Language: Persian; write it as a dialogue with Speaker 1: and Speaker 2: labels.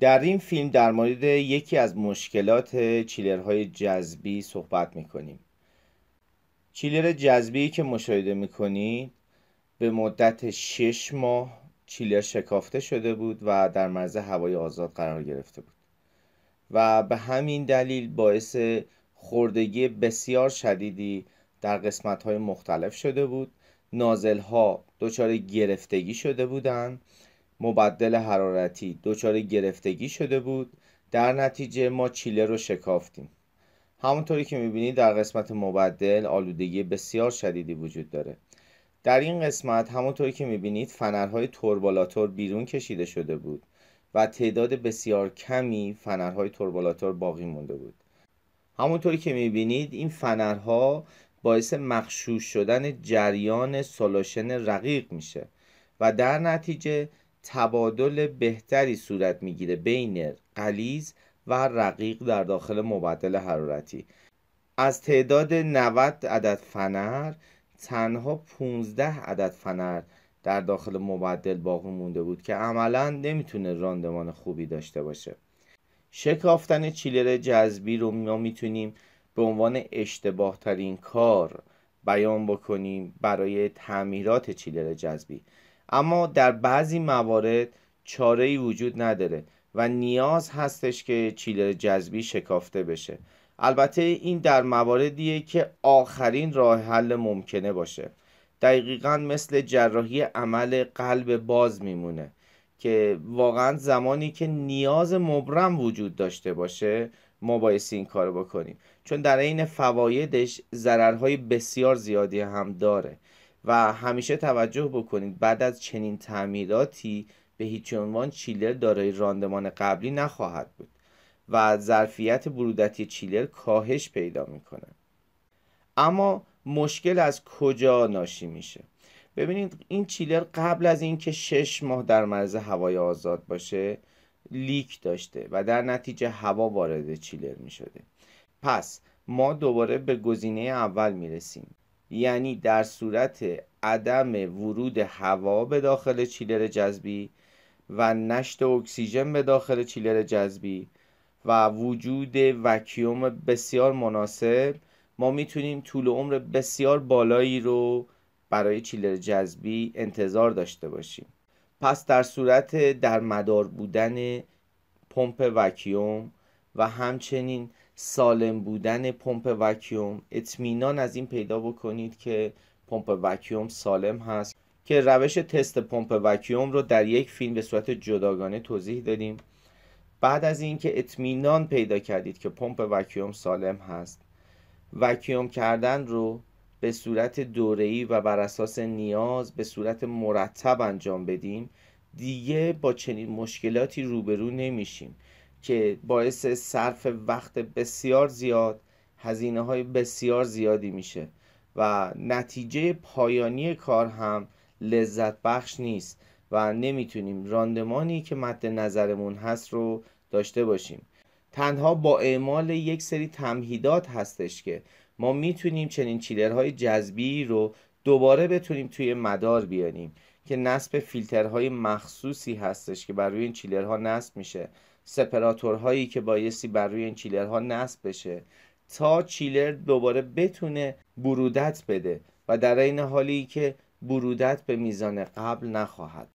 Speaker 1: در این فیلم در مورد یکی از مشکلات چیلرهای جذبی صحبت میکنیم چیلر جذبی که مشاهده میکنید به مدت 6 ماه چیلر شکافته شده بود و در مرز هوای آزاد قرار گرفته بود و به همین دلیل باعث خوردگی بسیار شدیدی در قسمت های مختلف شده بود نازل ها دچار گرفتگی شده بودند مبدل حرارتی دچار گرفتگی شده بود در نتیجه ما چیله رو شکافتیم همونطوری که میبینید در قسمت مبدل آلودگی بسیار شدیدی وجود داره در این قسمت همونطوری که میبینید فنرهای توربالاتور بیرون کشیده شده بود و تعداد بسیار کمی فنرهای توربالاتور باقی مونده بود همونطوری که میبینید این فنرها باعث مخشوش شدن جریان سولوشن رقیق میشه و در نتیجه تبادل بهتری صورت میگیره بین قلیز و رقیق در داخل مبدل حرارتی از تعداد 90 عدد فنر تنها 15 عدد فنر در داخل مبدل باقی مونده بود که عملا نمیتونه راندمان خوبی داشته باشه شکافتن چیلر جذبی رو ما میتونیم به عنوان اشتباه ترین کار بیان بکنیم برای تعمیرات چیلر جذبی اما در بعضی موارد چاره ای وجود نداره و نیاز هستش که چیلر جذبی شکافته بشه البته این در مواردیه که آخرین راه حل ممکنه باشه دقیقا مثل جراحی عمل قلب باز میمونه که واقعا زمانی که نیاز مبرم وجود داشته باشه ما بایستی این کارو بکنیم چون در عین فوایدش ضررهای بسیار زیادی هم داره و همیشه توجه بکنید بعد از چنین تعمیراتی به هیچ عنوان چیلر دارای راندمان قبلی نخواهد بود و ظرفیت برودتی چیلر کاهش پیدا میکنه اما مشکل از کجا ناشی میشه ببینید این چیلر قبل از اینکه شش ماه در مرز هوای آزاد باشه لیک داشته و در نتیجه هوا وارد چیلر میشده. پس ما دوباره به گزینه اول میرسیم یعنی در صورت عدم ورود هوا به داخل چیلر جذبی و نشت اکسیژن به داخل چیلر جذبی و وجود وکیوم بسیار مناسب ما میتونیم طول عمر بسیار بالایی رو برای چیلر جذبی انتظار داشته باشیم پس در صورت در مدار بودن پمپ وکیوم و همچنین سالم بودن پمپ وکیوم اطمینان از این پیدا بکنید که پمپ وکیوم سالم هست که روش تست پمپ وکیوم رو در یک فیلم به صورت جداگانه توضیح دادیم بعد از اینکه اطمینان پیدا کردید که پمپ وکیوم سالم هست وکیوم کردن رو به صورت دوره‌ای و بر اساس نیاز به صورت مرتب انجام بدیم دیگه با چنین مشکلاتی روبرو نمیشیم که باعث صرف وقت بسیار زیاد هزینه های بسیار زیادی میشه و نتیجه پایانی کار هم لذت بخش نیست و نمیتونیم راندمانی که مد نظرمون هست رو داشته باشیم تنها با اعمال یک سری تمهیدات هستش که ما میتونیم چنین چیلرهای جذبی رو دوباره بتونیم توی مدار بیانیم که نصب فیلترهای مخصوصی هستش که بر روی این چیلرها نصب میشه سپراتورهایی که بایستی بر روی این چیلرها نصب بشه تا چیلر دوباره بتونه برودت بده و در این حالی که برودت به میزان قبل نخواهد